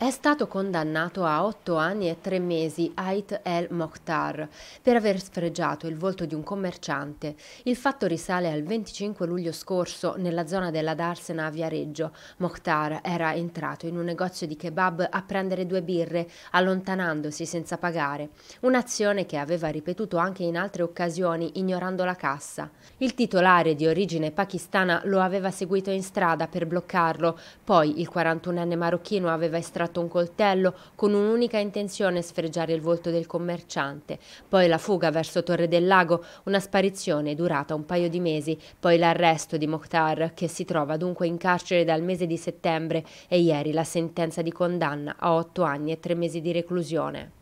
È stato condannato a 8 anni e 3 mesi Ait El Mokhtar per aver sfregiato il volto di un commerciante. Il fatto risale al 25 luglio scorso nella zona della Darsena a Viareggio. Mokhtar era entrato in un negozio di kebab a prendere due birre, allontanandosi senza pagare. Un'azione che aveva ripetuto anche in altre occasioni, ignorando la cassa. Il titolare di origine pakistana lo aveva seguito in strada per bloccarlo, poi il 41enne marocchino aveva estratto estratto un coltello con un'unica intenzione sfregiare il volto del commerciante. Poi la fuga verso Torre del Lago, una sparizione durata un paio di mesi, poi l'arresto di Mokhtar che si trova dunque in carcere dal mese di settembre e ieri la sentenza di condanna a otto anni e tre mesi di reclusione.